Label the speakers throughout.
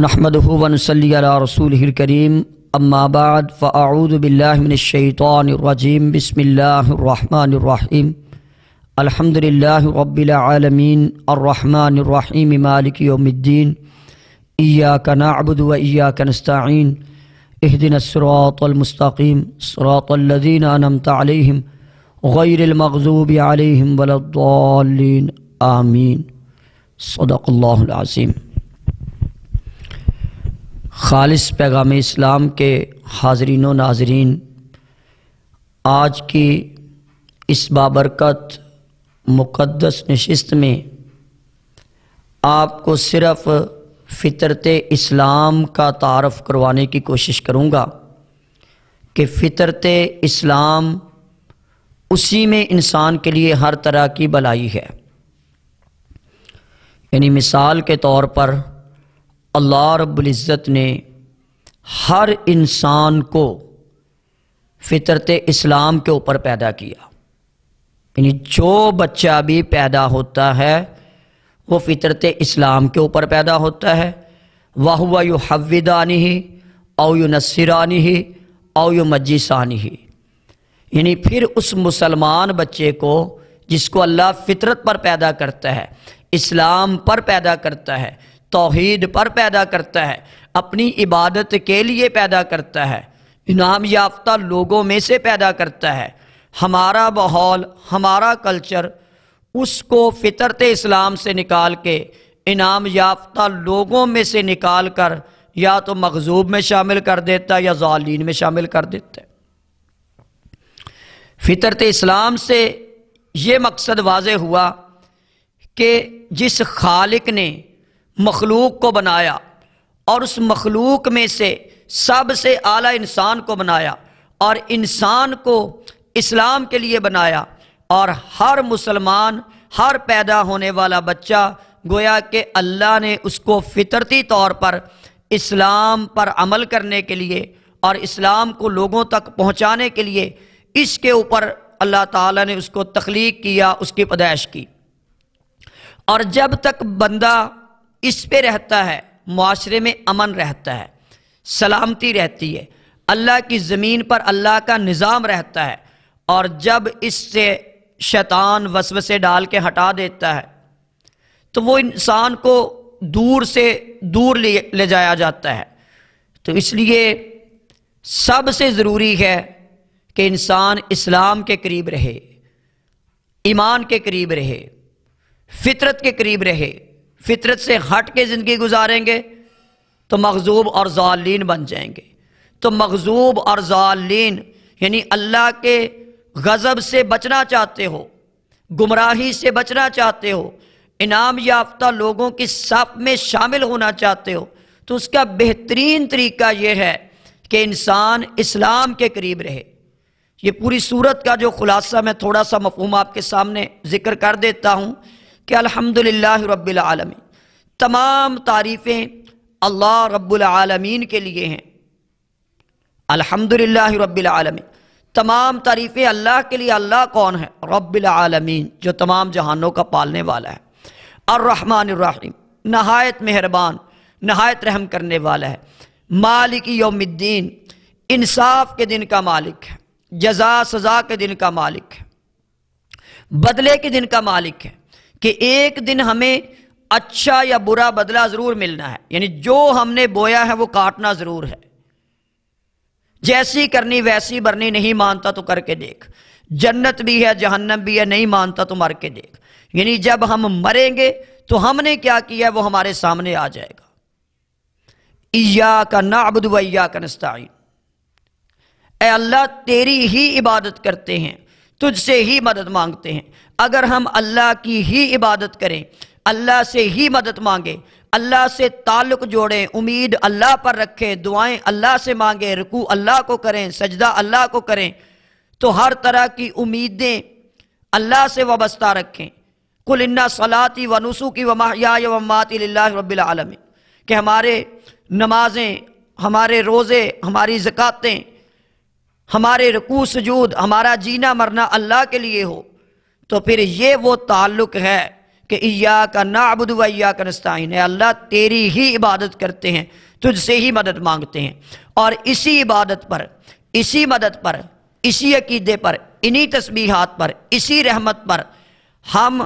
Speaker 1: محمد ہُون صلی اللہ رسول کریم باللہ من الشیطان الرجیم بسم اللہ الرحمن الرحیم الحمد رب العالمین الرحمن الرحیم مالک یوم الدین ایاک نعبد و ایاک نستعین اہدن احدینسرات المستقیم الذین صرأۃ علیہم غیر المغذوب ولا الضالین آمین صدق اللہ العظیم خالص پیغام اسلام کے حاضرین و ناظرین آج کی اس بابرکت مقدس نشست میں آپ کو صرف فطرت اسلام کا تعارف کروانے کی کوشش کروں گا کہ فطرت اسلام اسی میں انسان کے لیے ہر طرح کی بلائی ہے یعنی مثال کے طور پر اللہ رب العزت نے ہر انسان کو فطرت اسلام کے اوپر پیدا کیا یعنی جو بچہ بھی پیدا ہوتا ہے وہ فطرت اسلام کے اوپر پیدا ہوتا ہے واہ وا یو حویدانی ہی او یو نصرانی ہی او یو مجیسانی ہی یعنی پھر اس مسلمان بچے کو جس کو اللہ فطرت پر پیدا کرتا ہے اسلام پر پیدا کرتا ہے توحید پر پیدا کرتا ہے اپنی عبادت کے لیے پیدا کرتا ہے انعام یافتہ لوگوں میں سے پیدا کرتا ہے ہمارا ماحول ہمارا کلچر اس کو فطرت اسلام سے نکال کے انعام یافتہ لوگوں میں سے نکال کر یا تو مغزوب میں شامل کر دیتا ہے یا ظالین میں شامل کر دیتا ہے فطرت اسلام سے یہ مقصد واضح ہوا کہ جس خالق نے مخلوق کو بنایا اور اس مخلوق میں سے سب سے اعلیٰ انسان کو بنایا اور انسان کو اسلام کے لیے بنایا اور ہر مسلمان ہر پیدا ہونے والا بچہ گویا کہ اللہ نے اس کو فطرتی طور پر اسلام پر عمل کرنے کے لیے اور اسلام کو لوگوں تک پہنچانے کے لیے اس کے اوپر اللہ تعالیٰ نے اس کو تخلیق کیا اس کی پیدائش کی اور جب تک بندہ اس پہ رہتا ہے معاشرے میں امن رہتا ہے سلامتی رہتی ہے اللہ کی زمین پر اللہ کا نظام رہتا ہے اور جب اس سے شیطان وسوسے سے ڈال کے ہٹا دیتا ہے تو وہ انسان کو دور سے دور لے جایا جاتا ہے تو اس لیے سب سے ضروری ہے کہ انسان اسلام کے قریب رہے ایمان کے قریب رہے فطرت کے قریب رہے فطرت سے ہٹ کے زندگی گزاریں گے تو مغزوب اور ظالین بن جائیں گے تو مغزوب اور ظالین یعنی اللہ کے غضب سے بچنا چاہتے ہو گمراہی سے بچنا چاہتے ہو انعام یافتہ لوگوں کی صف میں شامل ہونا چاہتے ہو تو اس کا بہترین طریقہ یہ ہے کہ انسان اسلام کے قریب رہے یہ پوری صورت کا جو خلاصہ میں تھوڑا سا مفہوم آپ کے سامنے ذکر کر دیتا ہوں کہ الحمدللہ رب العالمین تمام تعریفیں اللہ رب العالمین کے لیے ہیں الحمدللہ رب العالمین تمام تعریفیں اللہ کے لیے اللہ کون ہے رب العالمین جو تمام جہانوں کا پالنے والا ہے الرحمن الرحیم نہایت مہربان نہایت رحم کرنے والا ہے مالک یوم الدین انصاف کے دن کا مالک ہے جزا سزا کے دن کا مالک ہے بدلے کے دن کا مالک ہے کہ ایک دن ہمیں اچھا یا برا بدلہ ضرور ملنا ہے یعنی جو ہم نے بویا ہے وہ کاٹنا ضرور ہے جیسی کرنی ویسی برنی نہیں مانتا تو کر کے دیکھ جنت بھی ہے جہنم بھی ہے نہیں مانتا تو مر کے دیکھ یعنی جب ہم مریں گے تو ہم نے کیا کیا وہ ہمارے سامنے آ جائے گا ایا کا نا و ایا کا نستا اے اللہ تیری ہی عبادت کرتے ہیں تجھ سے ہی مدد مانگتے ہیں اگر ہم اللہ کی ہی عبادت کریں اللہ سے ہی مدد مانگیں اللہ سے تعلق جوڑیں امید اللہ پر رکھیں دعائیں اللہ سے مانگیں رکوع اللہ کو کریں سجدہ اللہ کو کریں تو ہر طرح کی امیدیں اللہ سے وابستہ رکھیں کل ان و ونوس کی مماتِ للہ رب العالمین کہ ہمارے نمازیں ہمارے روزے ہماری زکاتیں ہمارے رکو سجود ہمارا جینا مرنا اللہ کے لیے ہو تو پھر یہ وہ تعلق ہے کہ ایا کا نا ابد نستعین ہے اللہ تیری ہی عبادت کرتے ہیں تجھ سے ہی مدد مانگتے ہیں اور اسی عبادت پر اسی مدد پر اسی عقیدے پر انہی تسبیحات پر اسی رحمت پر ہم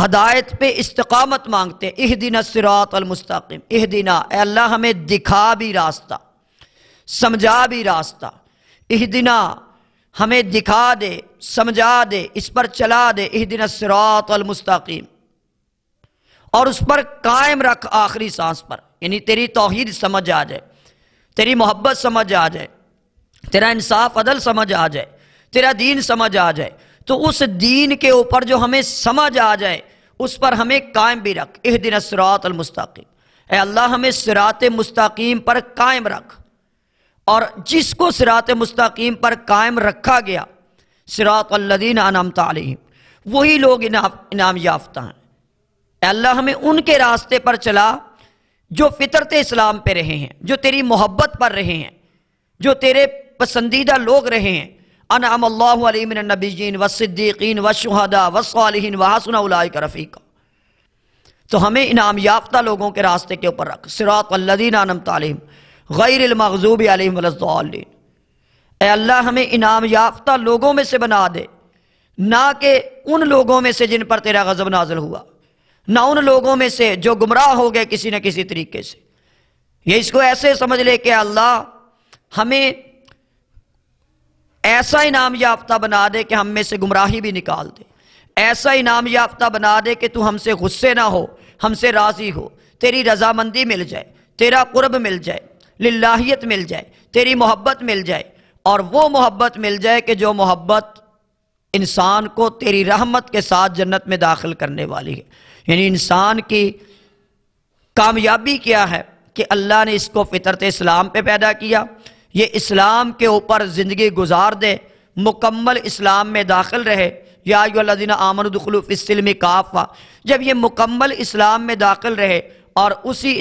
Speaker 1: ہدایت پہ استقامت مانگتے ہیں اہ دن سرات المستقم اہ دن اللہ ہمیں دکھا بھی راستہ سمجھا بھی راستہ اہدنا ہمیں دکھا دے سمجھا دے اس پر چلا دے اہ دن المستقیم اور اس پر قائم رکھ آخری سانس پر یعنی تیری توحید سمجھ آ جائے تیری محبت سمجھ آ جائے تیرا انصاف عدل سمجھ آ جائے تیرا دین سمجھ آ جائے تو اس دین کے اوپر جو ہمیں سمجھ آ جائے اس پر ہمیں قائم بھی رکھ اہ دن المستقیم اے اللہ ہمیں سراط مستقیم پر قائم رکھ اور جس کو سرات مستقیم پر قائم رکھا گیا سرات الدین عنم تعلیم وہی لوگ انعام یافتہ ہیں اے اللہ ہمیں ان کے راستے پر چلا جو فطرت اسلام پہ رہے ہیں جو تیری محبت پر رہے ہیں جو تیرے پسندیدہ لوگ رہے ہیں انعم اللہ علیہ من النبیین والصدیقین والشہداء والصالحین وحسن اولئک کا تو ہمیں انعام یافتہ لوگوں کے راستے کے اوپر رکھ صراط الذین انعمت تعلیم غیر علیہم علیہ اے اللہ ہمیں انعام یافتہ لوگوں میں سے بنا دے نہ کہ ان لوگوں میں سے جن پر تیرا غضب نازل ہوا نہ ان لوگوں میں سے جو گمراہ ہو گئے کسی نہ کسی طریقے سے یہ اس کو ایسے سمجھ لے کہ اللہ ہمیں ایسا انعام یافتہ بنا دے کہ ہم میں سے گمراہی بھی نکال دے ایسا انعام یافتہ بنا دے کہ تو ہم سے غصے نہ ہو ہم سے راضی ہو رضا مندی مل جائے تیرا قرب مل جائے للہیت مل جائے تیری محبت مل جائے اور وہ محبت مل جائے کہ جو محبت انسان کو تیری رحمت کے ساتھ جنت میں داخل کرنے والی ہے یعنی انسان کی کامیابی کیا ہے کہ اللہ نے اس کو فطرت اسلام پہ پیدا کیا یہ اسلام کے اوپر زندگی گزار دے مکمل اسلام میں داخل رہے یا یادین آمن الدخلوف اسلم کافا جب یہ مکمل اسلام میں داخل رہے اور اسی